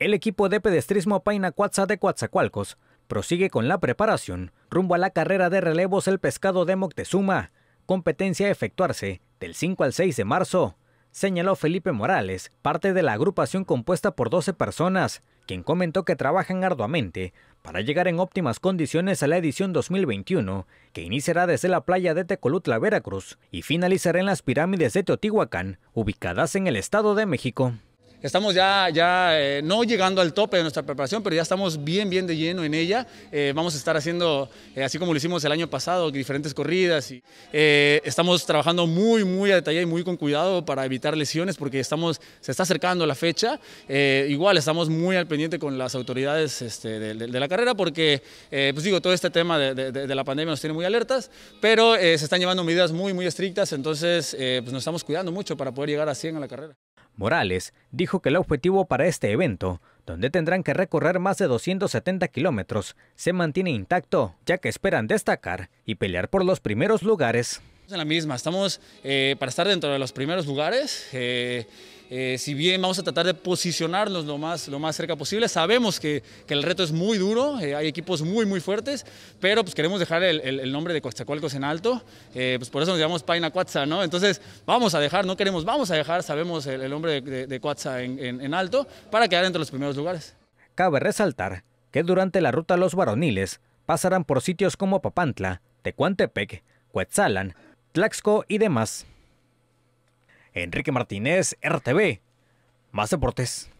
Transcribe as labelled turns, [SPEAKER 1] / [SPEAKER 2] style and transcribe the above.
[SPEAKER 1] El equipo de pedestrismo Painacuatza de Coatzacoalcos prosigue con la preparación rumbo a la carrera de relevos El Pescado de Moctezuma, competencia a efectuarse del 5 al 6 de marzo, señaló Felipe Morales, parte de la agrupación compuesta por 12 personas, quien comentó que trabajan arduamente para llegar en óptimas condiciones a la edición 2021, que iniciará desde la playa de Tecolutla, Veracruz, y finalizará en las pirámides de Teotihuacán, ubicadas en el Estado de México.
[SPEAKER 2] Estamos ya, ya eh, no llegando al tope de nuestra preparación, pero ya estamos bien, bien de lleno en ella. Eh, vamos a estar haciendo, eh, así como lo hicimos el año pasado, diferentes corridas. Y, estamos trabajando muy, muy a detalle y muy con cuidado para evitar lesiones porque estamos, se está acercando la fecha. igual estamos muy al pendiente con las autoridades este, de, la carrera porque, pues digo, todo este tema de, la pandemia nos tiene muy alertas, pero se están llevando medidas muy, muy estrictas, entonces pues nos estamos cuidando mucho para poder llegar a 100 a la carrera. Morales dijo que el
[SPEAKER 1] objetivo para este evento, donde tendrán que recorrer más de 270 kilómetros, se mantiene intacto, ya que esperan destacar y pelear por los primeros lugares
[SPEAKER 2] en la misma, estamos eh, para estar dentro de los primeros lugares. Eh, eh, si bien vamos a tratar de posicionarnos lo más, lo más cerca posible, sabemos que, que el reto es muy duro, hay equipos muy, muy fuertes, pero pues queremos dejar el, el, nombre de Coatzacoalcos en alto, pues por eso nos llamamos Paina Cuatza, ¿no? Entonces vamos a dejar, no queremos, vamos a dejar, sabemos el, nombre de, de, en, en, alto para quedar entre los primeros lugares.
[SPEAKER 1] Cabe resaltar que durante la ruta los varoniles pasarán por sitios como Papantla, Tecuantepec, Cuetzalan, Tlaxco y demás. Enrique Martínez, RTV. Más deportes.